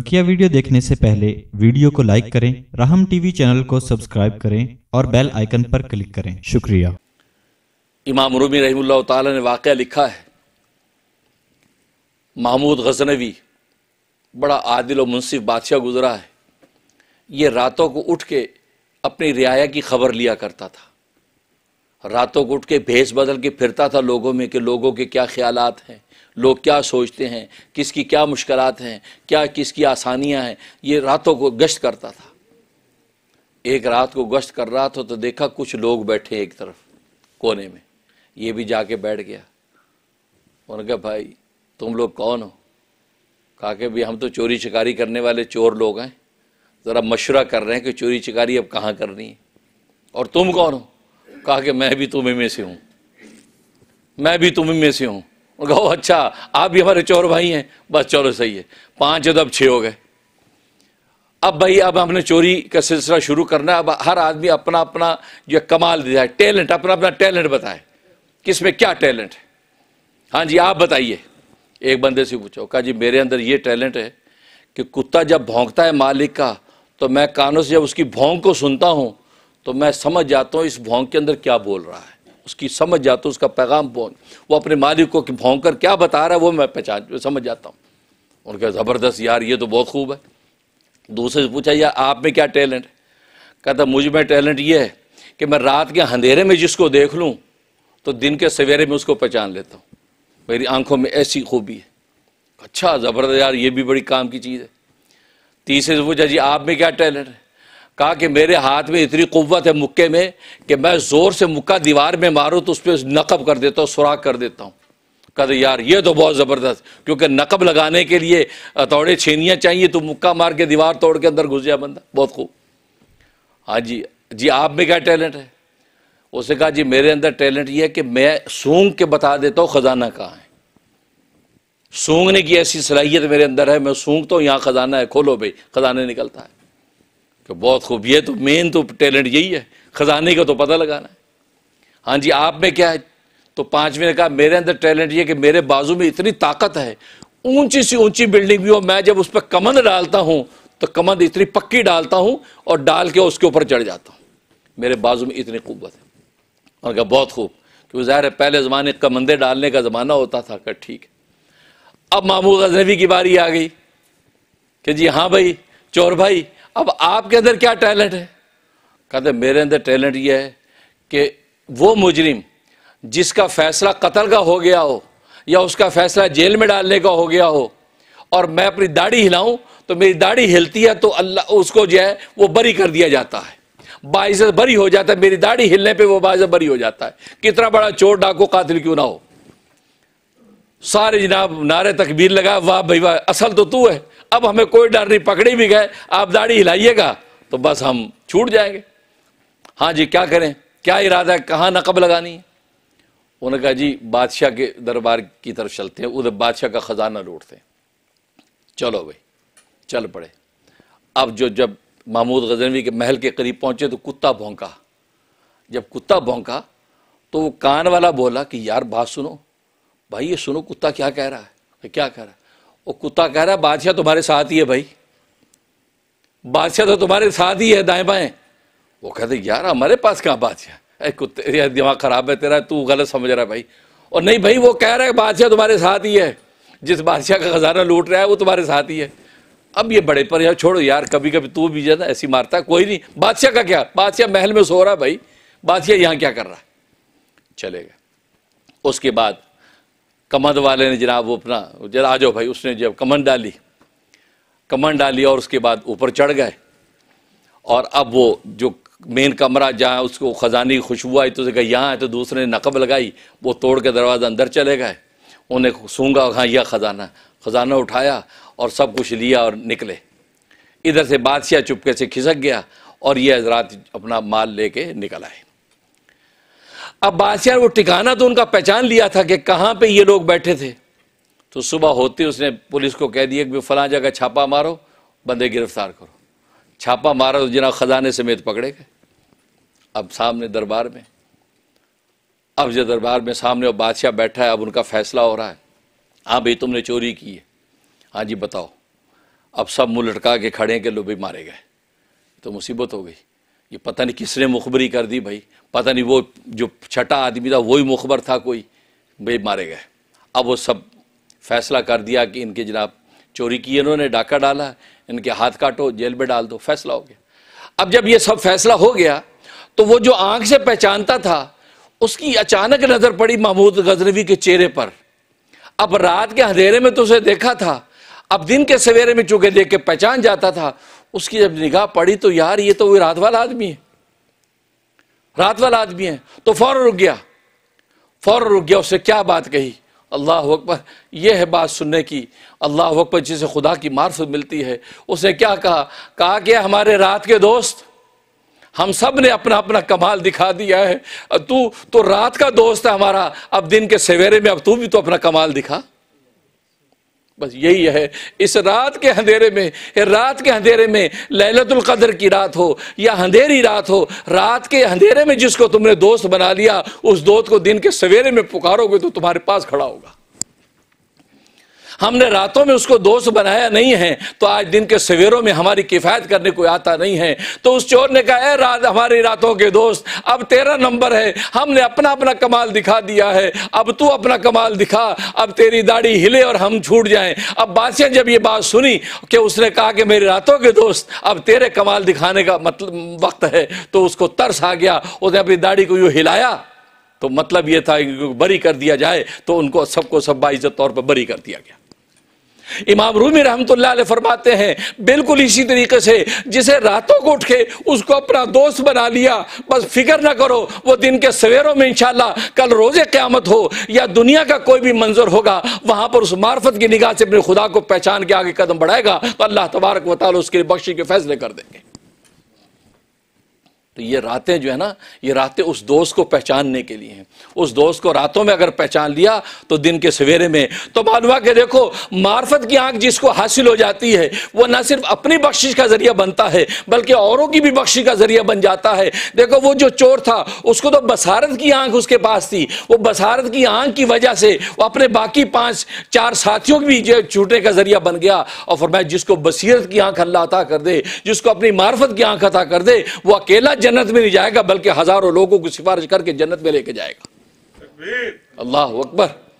बकिया वीडियो देखने से पहले वीडियो को लाइक करें राहम टीवी चैनल को सब्सक्राइब करें और बेल आइकन पर क्लिक करें शुक्रिया इमाम रूमी रही ने वाक़ लिखा है महमूद गजनवी बड़ा आदिल और मुनसिफ बादशाह गुजरा है ये रातों को उठ के अपनी रियाया की खबर लिया करता था रातों को उठ के भेस बदल के फिरता था लोगों में कि लोगों के क्या ख्याल हैं लोग क्या सोचते हैं किसकी क्या मुश्किल हैं क्या किसकी आसानियाँ हैं ये रातों को गश्त करता था एक रात को गश्त कर रहा था तो देखा कुछ लोग बैठे एक तरफ कोने में ये भी जाके बैठ गया उन्होंने कहा भाई तुम लोग कौन हो कहा कि भाई हम तो चोरी चिकारी करने वाले चोर लोग हैं ज़रा मशुरा कर रहे हैं कि चोरी चिकारी अब कहाँ करनी है और तुम कौन हो कहा कि मैं भी तुम्हें में से हूं मैं भी तुम्हें में से हूं कहो अच्छा आप भी हमारे चोर भाई हैं बस चलो सही है पांच है तो अब छः हो गए अब भाई अब हमने चोरी का सिलसिला शुरू करना है अब हर आदमी अपना अपना जो कमाल दिया है टैलेंट अपना अपना टैलेंट बताए किस में क्या टैलेंट है हाँ जी आप बताइए एक बंदे से पूछो कहा जी मेरे अंदर ये टैलेंट है कि कुत्ता जब भोंकता है मालिक का तो मैं कानों से जब उसकी भोंक को सुनता हूँ तो मैं समझ जाता हूँ इस भोंग के अंदर क्या बोल रहा है उसकी समझ जाता हूँ उसका पैगाम भोंग वो अपने मालिक को कि भोंग कर क्या बता रहा है वो मैं पहचान समझ जाता हूँ उनका ज़बरदस्त यार ये तो बहुत खूब है दूसरे से पूछा यार आप में क्या टैलेंट है कहता मुझ में टैलेंट ये है कि मैं रात के अंधेरे में जिसको देख लूँ तो दिन के सवेरे में उसको पहचान लेता हूँ मेरी आंखों में ऐसी खूबी है अच्छा ज़बरदस्त यार ये भी बड़ी काम की चीज़ है तीसरे से पूछा जी आप में क्या टैलेंट है कहा कि मेरे हाथ में इतनी कुत है मुक्के में कि मैं ज़ोर से मुक्का दीवार में मारूँ तो उस पर नकब कर देता हूँ सुराख कर देता हूँ कहते तो यार ये तो बहुत ज़बरदस्त क्योंकि नकब लगाने के लिए हथौड़े छेनियाँ चाहिए तो मुक्का मार के दीवार तोड़ के अंदर घुस जाए बंदा बहुत खूब हाँ जी जी आप में क्या टैलेंट है उसने कहा जी मेरे अंदर टैलेंट ये है कि मैं सूंघ के बता देता हूँ ख़जाना कहाँ है सूंघने की ऐसी सलाहियत मेरे अंदर है मैं सूंघता हूँ यहाँ ख़जाना है खोलो भाई ख़जाना निकलता है कि बहुत खूब ये तो मेन तो टैलेंट यही है ख़जाने का तो पता लगाना है हाँ जी आप में क्या है तो पांचवें ने कहा मेरे अंदर टैलेंट ये कि मेरे बाजू में इतनी ताकत है ऊंची सी ऊंची बिल्डिंग भी हो मैं जब उस पर कमंद डालता हूं तो कमंद इतनी पक्की डालता हूं और डाल के उसके ऊपर चढ़ जाता हूँ मेरे बाजू में इतनी कुत है और कहा बहुत खूब क्योंकि ज़ाहिर है पहले ज़माने कमंदे डालने का ज़माना होता था क्या ठीक अब मामू अजनबी की बारी आ गई कि जी हाँ भाई चोर भाई अब आपके अंदर क्या टैलेंट है कहते मेरे अंदर टैलेंट यह है कि वो मुजरिम जिसका फैसला कत्ल का हो गया हो या उसका फैसला जेल में डालने का हो गया हो और मैं अपनी दाढ़ी हिलाऊं तो मेरी दाढ़ी हिलती है तो अल्लाह उसको जो है वो बरी कर दिया जाता है बाइजत बरी हो जाता है मेरी दाढ़ी हिलने पे वो बाइजत बरी हो जाता है कितना बड़ा चोर डाको कातिल क्यों ना हो सारे जनाब नारे तकबीर लगा वाह भाई वाह असल तो तू है अब हमें कोई डर नहीं पकड़े भी गए आप दाढ़ी हिलाइएगा तो बस हम छूट जाएंगे हाँ जी क्या करें क्या इरादा है कहाँ नकब लगानी है उन्होंने कहा जी बादशाह के दरबार की तरफ चलते हैं उधर बादशाह का ख़जाना लूटते हैं चलो भाई चल पड़े अब जो जब महमूद गजनवी के महल के करीब पहुंचे तो कुत्ता भोंका जब कुत्ता भोंका तो वो कान वाला बोला कि यार बात सुनो भाई ये सुनो कुत्ता क्या कह रहा है क्या कह रहा है वो कुत्ता कह रहा है बादशाह तुम्हारे साथ ही है भाई बादशाह तो तुम्हारे साथ ही है दाएं बाएं वो कहते यार हमारे पास कहाँ बादशाह अरे कुत्ते यार दिमाग ख़राब है तेरा तू गलत समझ रहा है भाई और नहीं भाई वो कह रहा है बादशाह तुम्हारे साथ ही है जिस बादशाह का खजाना लूट रहा है वो तुम्हारे साथ ही है अब ये बड़े पर यार छोड़ो यार कभी कभी तू भी जाना ऐसी मारता कोई नहीं बादशाह का क्या बादशाह महल में सो रहा भाई बादशाह यहाँ क्या कर रहा है चलेगा उसके बाद कमंद वाले ने जनाब वो अपना जरा आ जाओ भाई उसने जब कमन डाली कमन डाली और उसके बाद ऊपर चढ़ गए और अब वो जो मेन कमरा जहाँ उसको की खुशबू आई तो उसे कहा यहाँ है तो दूसरे ने नकब लगाई वो तोड़ के दरवाज़ा अंदर चले गए उन्हें सूंगा हाँ यह ख़जाना ख़जाना उठाया और सब कुछ लिया और निकले इधर से बादशाह चुपके से खिसक गया और ये हजरात अपना माल लेके निकल आए अब बादशाह वो टिकाना तो उनका पहचान लिया था कि कहाँ पे ये लोग बैठे थे तो सुबह होते उसने पुलिस को कह दिया कि फला जगह छापा मारो बंदे गिरफ्तार करो छापा मारा तो जिना खजाने समेत पकड़े गए अब सामने दरबार में अब जो दरबार में सामने अब बादशाह बैठा है अब उनका फैसला हो रहा है हाँ भाई तुमने चोरी की है हाँ जी बताओ अब सब मुँह लटका के खड़े के लो भाई मारे गए तो मुसीबत हो गई ये पता नहीं किसने मुखबरी कर दी भाई पता नहीं वो जो छठा आदमी था वही मुखबर था कोई भाई मारे गए अब वो सब फैसला कर दिया कि इनके जनाब चोरी की इन्होंने डाका डाला इनके हाथ काटो जेल में डाल दो फैसला हो गया अब जब ये सब फैसला हो गया तो वो जो आंख से पहचानता था उसकी अचानक नजर पड़ी महमूद गजनवी के चेहरे पर अब रात के अंधेरे में तो उसे देखा था अब दिन के सवेरे में चूंकि देख के पहचान जाता था उसकी जब निगाह पड़ी तो यार ये तो वो रात वाला आदमी है रात वाला आदमी है तो फौरन रुक गया फौरन रुक गया उससे क्या बात कही अल्लाह अकबर यह है बात सुनने की अल्लाह अकबर जिसे खुदा की मार्फत मिलती है उसने क्या कहा कहा कि हमारे रात के दोस्त हम सब ने अपना अपना कमाल दिखा दिया है तू तो रात का दोस्त है हमारा अब दिन के सवेरे में अब तू भी तो अपना कमाल दिखा बस यही है इस रात के अंधेरे में रात के अंधेरे में लहलतुल कदर की रात हो या अंधेरी रात हो रात के अंधेरे में जिसको तुमने दोस्त बना लिया उस दोस्त को दिन के सवेरे में पुकारोगे तो तुम्हारे पास खड़ा होगा हमने रातों में उसको दोस्त बनाया नहीं है तो आज दिन के सवेरों में हमारी किफ़ायत करने को आता नहीं है तो उस चोर ने कहा रात हमारी रातों के दोस्त अब तेरा नंबर है हमने अपना अपना कमाल दिखा दिया है अब तू अपना कमाल दिखा अब तेरी दाढ़ी हिले और हम छूट जाएं अब बादशाह जब ये बात सुनी कि उसने कहा कि मेरी रातों के दोस्त अब तेरे कमाल दिखाने का मतलब वक्त है तो उसको तरस आ गया उसने अपनी दाढ़ी को यूँ हिलाया तो मतलब ये था कि बरी कर दिया जाए तो उनको सबको सब बाइजत तौर पर बरी कर दिया गया इमाम रूमी रहमत फरमाते हैं बिल्कुल इसी तरीके से जिसे रातों को उठ के उसको अपना दोस्त बना लिया बस फिक्र ना करो वो दिन के सवेरों में इनशाला कल रोज़े क़्यामत हो या दुनिया का कोई भी मंजर होगा वहां पर उस मार्फत की निगाह से अपने खुदा को पहचान के आगे कदम बढ़ाएगा तो अल्लाह तबारक वाल उसके लिए बख्शी के फैसले कर देंगे तो ये रातें जो है ना ये रातें उस दोस्त को पहचानने के लिए हैं उस दोस्त को रातों में अगर पहचान लिया तो दिन के सवेरे में तो मालूमा के देखो मार्फत की आंख जिसको हासिल हो जाती है वो ना सिर्फ अपनी बख्शिश का जरिया बनता है बल्कि औरों की भी बख्शिश का जरिया बन जाता है देखो वो जो चोर था उसको तो बसारत की आंख उसके पास थी वो बसारत की आंख की वजह से वो अपने बाकी पांच चार साथियों की भी जो छूटने का जरिया बन गया और फरमाया जिसको बसीरत की आंख अल्लाह अता कर दे जिसको अपनी मार्फत की आंख अता कर दे वो अकेला जन्नत में नहीं जाएगा बल्कि हज़ारों लोगों को सिफारिश करके जन्नत में लेके जाएगा अल्लाह अकबर